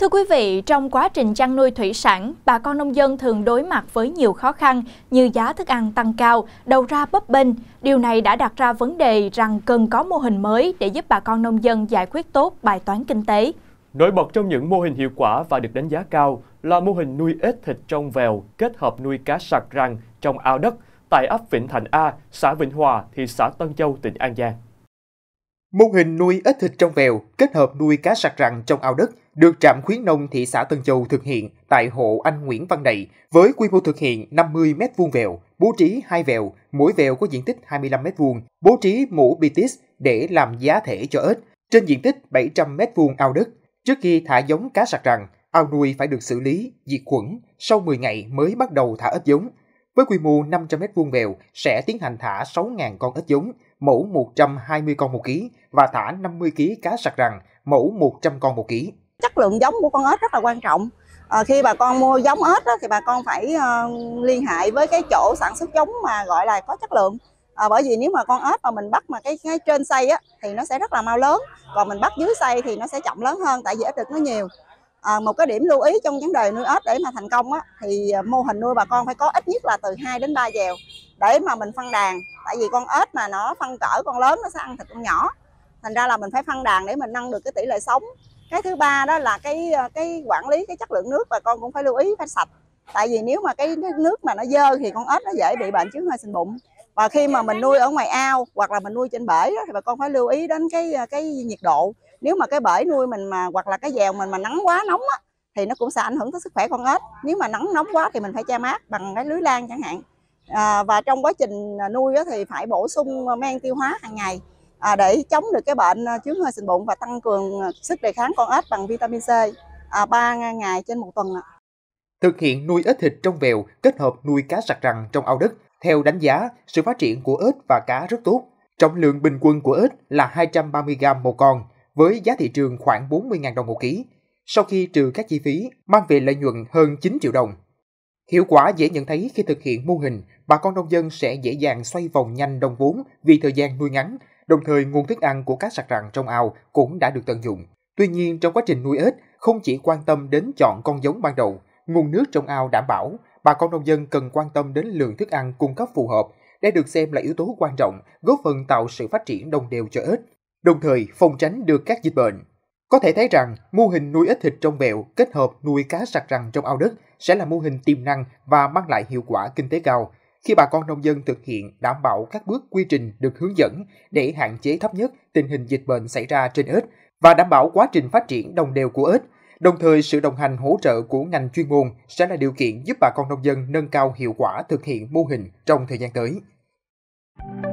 Thưa quý vị, trong quá trình chăn nuôi thủy sản, bà con nông dân thường đối mặt với nhiều khó khăn như giá thức ăn tăng cao, đầu ra bấp bênh. Điều này đã đặt ra vấn đề rằng cần có mô hình mới để giúp bà con nông dân giải quyết tốt bài toán kinh tế. Nổi bật trong những mô hình hiệu quả và được đánh giá cao là mô hình nuôi ếch thịt trong vèo kết hợp nuôi cá sặc răng trong ao đất tại ấp Vĩnh Thành A, xã Vĩnh Hòa, thị xã Tân Châu, tỉnh An Giang. Mô hình nuôi ếch thịt trong vèo kết hợp nuôi cá sạc rằn trong ao đất được trạm khuyến nông thị xã Tân Châu thực hiện tại hộ anh Nguyễn Văn Đầy với quy mô thực hiện 50 m vuông vèo, bố trí hai vèo, mỗi vèo có diện tích 25 m vuông bố trí mũ bitis để làm giá thể cho ếch trên diện tích 700 m vuông ao đất. Trước khi thả giống cá sạc rằn, ao nuôi phải được xử lý, diệt khuẩn, sau 10 ngày mới bắt đầu thả ếch giống. Với quy mô 500 m vuông mèo sẽ tiến hành thả 6.000 con ếch giống, mẫu 120 con một ký và thả 50 ký cá sạc rằn, mẫu 100 con một ký. Chất lượng giống của con ếch rất là quan trọng. À, khi bà con mua giống ếch đó, thì bà con phải uh, liên hệ với cái chỗ sản xuất giống mà gọi là có chất lượng à, bởi vì nếu mà con ếch mà mình bắt mà cái, cái trên xây á thì nó sẽ rất là mau lớn còn mình bắt dưới xây thì nó sẽ chậm lớn hơn tại vì ếch đực nó nhiều À, một cái điểm lưu ý trong vấn đề nuôi ếch để mà thành công á, thì ờ, mô hình nuôi bà con phải có ít nhất là từ 2 đến 3 dèo để mà mình phân đàn tại vì con ếch mà nó phân cỡ con lớn nó sẽ ăn thịt con nhỏ thành ra là mình phải phân đàn để mình nâng được cái tỷ lệ sống cái thứ ba đó là cái ờ, cái quản lý cái chất lượng nước bà con cũng phải lưu ý phải sạch tại vì nếu mà cái nước mà nó dơ thì con ếch nó dễ bị bệnh chứng hơi sinh bụng và khi mà mình nuôi ở ngoài ao hoặc là mình nuôi trên bể đó, thì bà con phải lưu ý đến cái cái nhiệt độ nếu mà cái bể nuôi mình mà hoặc là cái dèo mình mà nắng quá nóng á thì nó cũng sẽ ảnh hưởng tới sức khỏe con ếch nếu mà nắng nóng quá thì mình phải che mát bằng cái lưới lan chẳng hạn à, và trong quá trình à, nuôi á, thì phải bổ sung men tiêu hóa hàng ngày à, để chống được cái bệnh à, chướng hơi sinh bụng và tăng cường à, sức đề kháng con ếch bằng vitamin C à, 3 ngày trên một tuần. Thực hiện nuôi ếch thịt trong vèo kết hợp nuôi cá sặc rằn trong ao đất, theo đánh giá, sự phát triển của ếch và cá rất tốt. Trọng lượng bình quân của ếch là 230 g một con, với giá thị trường khoảng 40.000 đồng một ký, sau khi trừ các chi phí mang về lợi nhuận hơn 9 triệu đồng. Hiệu quả dễ nhận thấy khi thực hiện mô hình, bà con nông dân sẽ dễ dàng xoay vòng nhanh đồng vốn vì thời gian nuôi ngắn, đồng thời nguồn thức ăn của các sạc rặng trong ao cũng đã được tận dụng. Tuy nhiên, trong quá trình nuôi ếch, không chỉ quan tâm đến chọn con giống ban đầu, nguồn nước trong ao đảm bảo, bà con nông dân cần quan tâm đến lượng thức ăn cung cấp phù hợp. Đây được xem là yếu tố quan trọng, góp phần tạo sự phát triển đồng đều cho ếch đồng thời phòng tránh được các dịch bệnh. Có thể thấy rằng mô hình nuôi ít thịt trong bèo kết hợp nuôi cá sạc rằn trong ao đất sẽ là mô hình tiềm năng và mang lại hiệu quả kinh tế cao khi bà con nông dân thực hiện đảm bảo các bước quy trình được hướng dẫn để hạn chế thấp nhất tình hình dịch bệnh xảy ra trên ếch và đảm bảo quá trình phát triển đồng đều của ếch. Đồng thời, sự đồng hành hỗ trợ của ngành chuyên môn sẽ là điều kiện giúp bà con nông dân nâng cao hiệu quả thực hiện mô hình trong thời gian tới.